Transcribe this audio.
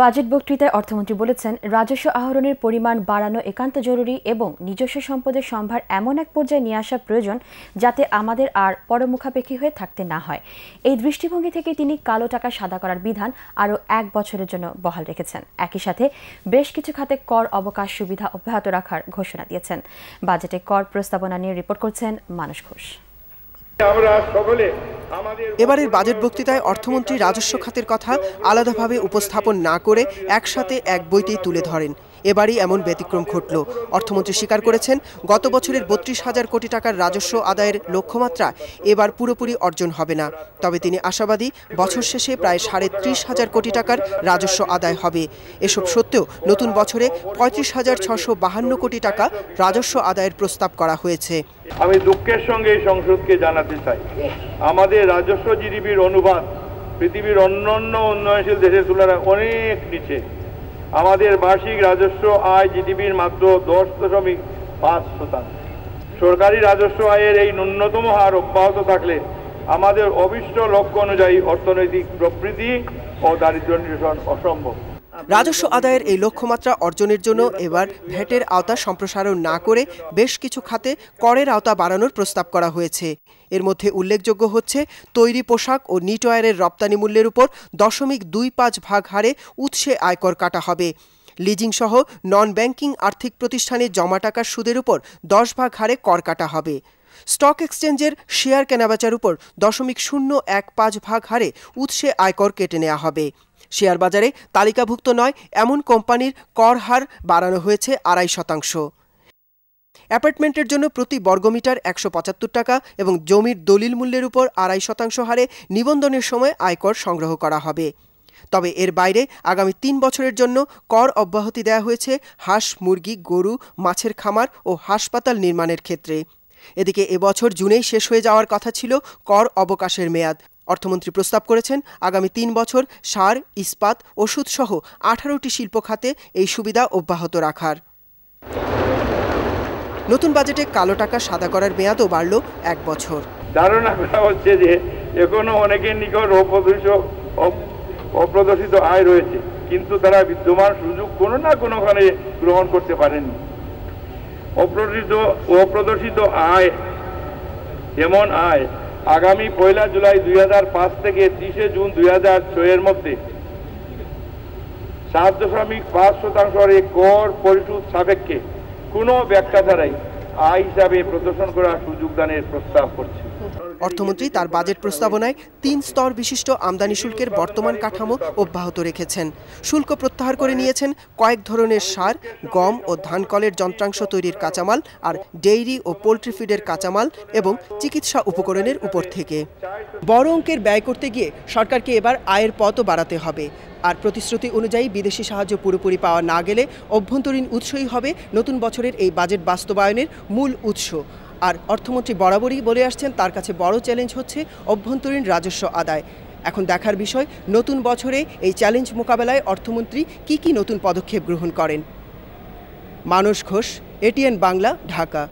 budget বক্তৃতায় অর্থমন্ত্রী বলেছেন রাজস্ব আহরণের পরিমাণ বাড়ানো একান্ত জরুরি এবং নিজস্ব সম্পদের সম্ভার এমন এক পর্যায়ে নিয়ে আসা প্রয়োজন যাতে আমাদের আর পরমুখাপেক্ষী হয়ে থাকতে না হয় এই দৃষ্টিভঙ্গি থেকে তিনি কালো টাকা সাদা করার বিধান আরও এক বছরের জন্য বহাল রেখেছেন একই সাথে বেশ কিছু খাতে কর অবকাশ সুবিধা অব্যাহত রাখার ঘোষণা দিয়েছেন বাজেটে কর প্রস্তাবনা নিয়ে রিপোর্ট করছেন মানস ঘোষ এবারের বাজেট বক্তৃতায় অর্থমন্ত্রী রাজস্ব খাতের কথা আলাদাভাবে উপস্থাপন না করে একসাথে এক বইতেই তুলে ধরেন এবারই এমন ব্যতিক্রম ঘটল অর্থমন্ত্রী স্বীকার করেছেন গত বছরের বত্রিশ হাজার কোটি টাকার রাজস্ব আদায়ের লক্ষ্যমাত্রা এবার পুরোপুরি অর্জন হবে না তবে তিনি আশাবাদী বছর শেষে প্রায় সাড়ে ত্রিশ হাজার কোটি টাকার রাজস্ব আদায় হবে এসব সত্ত্বেও নতুন বছরে পঁয়ত্রিশ হাজার ছশো বাহান্ন কোটি টাকা রাজস্ব আদায়ের প্রস্তাব করা হয়েছে আমি দুঃখের সঙ্গে সংসদকে জানাতে চাই আমাদের রাজস্ব জিডিপির অনুবাদ পৃথিবীর অন্যান্য উন্নয়নশীল দেশের তুলনায় অনেক নিচে আমাদের বার্ষিক রাজস্ব আয় জিডিপির মাত্র দশ দশমিক পাঁচ শতাংশ সরকারি রাজস্ব আয়ের এই ন্যূনতম হার অব্যাহত থাকলে আমাদের অবিষ্ট লক্ষ্য অনুযায়ী অর্থনৈতিক প্রবৃদ্ধি ও দারিদ্র নিরসন অসম্ভব রাজস্ব আদায়ের এই লক্ষ্যমাত্রা অর্জনের জন্য এবার ভ্যাটের আওতা সম্প্রসারণ না করে বেশ কিছু খাতে করের আওতা বাড়ানোর প্রস্তাব করা হয়েছে এর মধ্যে উল্লেখযোগ্য হচ্ছে তৈরি পোশাক ও নিটওয়ারের রপ্তানি মূল্যের উপর দশমিক দুই পাঁচ ভাগ হারে উৎসে আয়কর কাটা হবে লিজিং সহ নন ব্যাংকিং আর্থিক প্রতিষ্ঠানে জমা টাকার সুদের উপর দশ ভাগ হারে কর কাটা হবে স্টক এক্সচেঞ্জের শেয়ার কেনাবেচার উপর দশমিক শূন্য এক পাঁচ ভাগ হারে উৎসে আয়কর কেটে নেওয়া হবে শেয়ার বাজারে তালিকাভুক্ত নয় এমন কোম্পানির কর হার বাড়ানো হয়েছে আড়াই শতাংশ অ্যাপার্টমেন্টের জন্য প্রতি বর্গমিটার একশো পঁচাত্তর টাকা এবং জমির দলিল মূল্যের উপর আড়াই শতাংশ হারে নিবন্ধনের সময় আয়কর সংগ্রহ করা হবে তবে এর বাইরে আগামী তিন বছরের জন্য কর অব্যাহতি দেওয়া হয়েছে হাঁস মুরগি গরু মাছের খামার ও হাসপাতাল নির্মাণের ক্ষেত্রে এদিকে এবছর জুনেই শেষ হয়ে যাওয়ার কথা ছিল কর অবকাশের মেয়াদ অর্থমন্ত্রী প্রস্তাব করেছেন আগামী তিন বছর সার ইস্পাত ওষুধসহ আঠারোটি শিল্প খাতে এই সুবিধা অব্যাহত রাখার নতুন বাজেটে কালো টাকা সাদা করার মেয়াদও বাড়ল এক বছর ধারণা হচ্ছে যে এখনো অনেকের নিকট অপ্রদর্শিত আয় রয়েছে কিন্তু তারা বিদ্যমান সুযোগ কোনো না কোনোখানে গ্রহণ করতে পারেনি অপ্রদর্শিত অপ্রদর্শিত আয় এমন আয় আগামী পয়লা জুলাই দুই থেকে তিরিশে জুন দুই ছয়ের মধ্যে সাত দশমিক পাঁচ শতাংশের কর পরিশোধ সাপেক্ষে কোনো ব্যাখ্যা ছাড়াই আয় হিসাবে প্রদর্শন করার সুযোগদানের প্রস্তাব করছে অর্থমন্ত্রী তার বাজেট প্রস্তাবনায় তিন স্তর বিশিষ্ট আমদানি শুল্কের বর্তমান কাঠামো অব্যাহত রেখেছেন শুল্ক প্রত্যাহার করে নিয়েছেন কয়েক ধরনের সার গম ও ধানকলের যন্ত্রাংশ তৈরির কাঁচামাল আর ডেইরি ও পোলট্রি ফিডের কাঁচামাল এবং চিকিৎসা উপকরণের উপর থেকে বড় অঙ্কের ব্যয় করতে গিয়ে সরকারকে এবার আয়ের পথও বাড়াতে হবে আর প্রতিশ্রুতি অনুযায়ী বিদেশি সাহায্য পুরোপুরি পাওয়া না গেলে অভ্যন্তরীণ উৎসই হবে নতুন বছরের এই বাজেট বাস্তবায়নের মূল উৎস আর অর্থমন্ত্রী বরাবরই বলে আসছেন তার কাছে বড় চ্যালেঞ্জ হচ্ছে অভ্যন্তরীণ রাজস্ব আদায় এখন দেখার বিষয় নতুন বছরে এই চ্যালেঞ্জ মোকাবেলায় অর্থমন্ত্রী কি কি নতুন পদক্ষেপ গ্রহণ করেন মানস ঘোষ এটিএন বাংলা ঢাকা